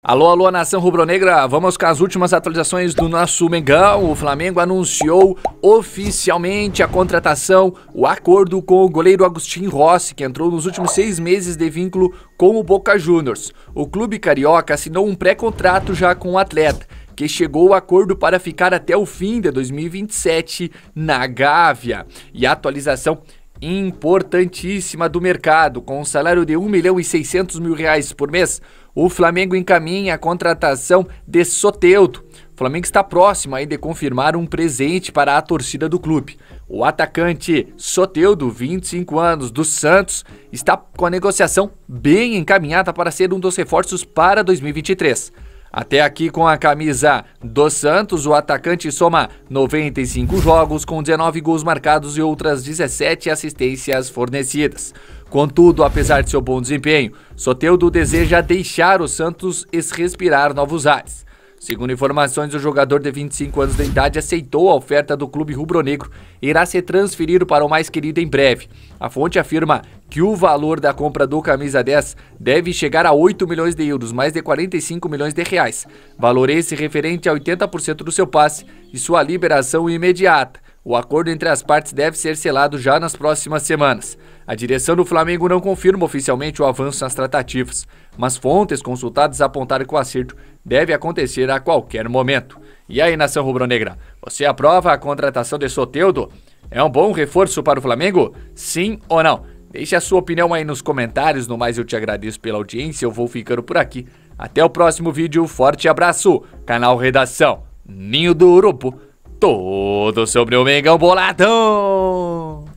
Alô, alô, nação rubro-negra, vamos com as últimas atualizações do nosso Mengão. O Flamengo anunciou oficialmente a contratação, o acordo com o goleiro Agostinho Rossi, que entrou nos últimos seis meses de vínculo com o Boca Juniors. O clube carioca assinou um pré-contrato já com o atleta, que chegou ao acordo para ficar até o fim de 2027 na Gávea. E a atualização importantíssima do mercado, com um salário de 1 milhão e 600 mil reais por mês, o Flamengo encaminha a contratação de Soteudo. O Flamengo está próximo aí de confirmar um presente para a torcida do clube. O atacante Soteudo, 25 anos, do Santos, está com a negociação bem encaminhada para ser um dos reforços para 2023. Até aqui com a camisa do Santos, o atacante soma 95 jogos com 19 gols marcados e outras 17 assistências fornecidas. Contudo, apesar de seu bom desempenho, Soteudo deseja deixar o Santos respirar novos ares. Segundo informações, o jogador de 25 anos de idade aceitou a oferta do clube rubro-negro e irá ser transferido para o mais querido em breve. A fonte afirma que o valor da compra do camisa 10 deve chegar a 8 milhões de euros, mais de 45 milhões de reais. Valor esse referente a 80% do seu passe e sua liberação imediata. O acordo entre as partes deve ser selado já nas próximas semanas. A direção do Flamengo não confirma oficialmente o avanço nas tratativas, mas fontes consultadas apontaram que o acerto deve acontecer a qualquer momento. E aí, nação rubro-negra, você aprova a contratação de Soteudo? É um bom reforço para o Flamengo? Sim ou não? Deixe a sua opinião aí nos comentários. No mais, eu te agradeço pela audiência. Eu vou ficando por aqui. Até o próximo vídeo. Forte abraço. Canal Redação Ninho do Urubu. Todo sobre o Mengão Boladão.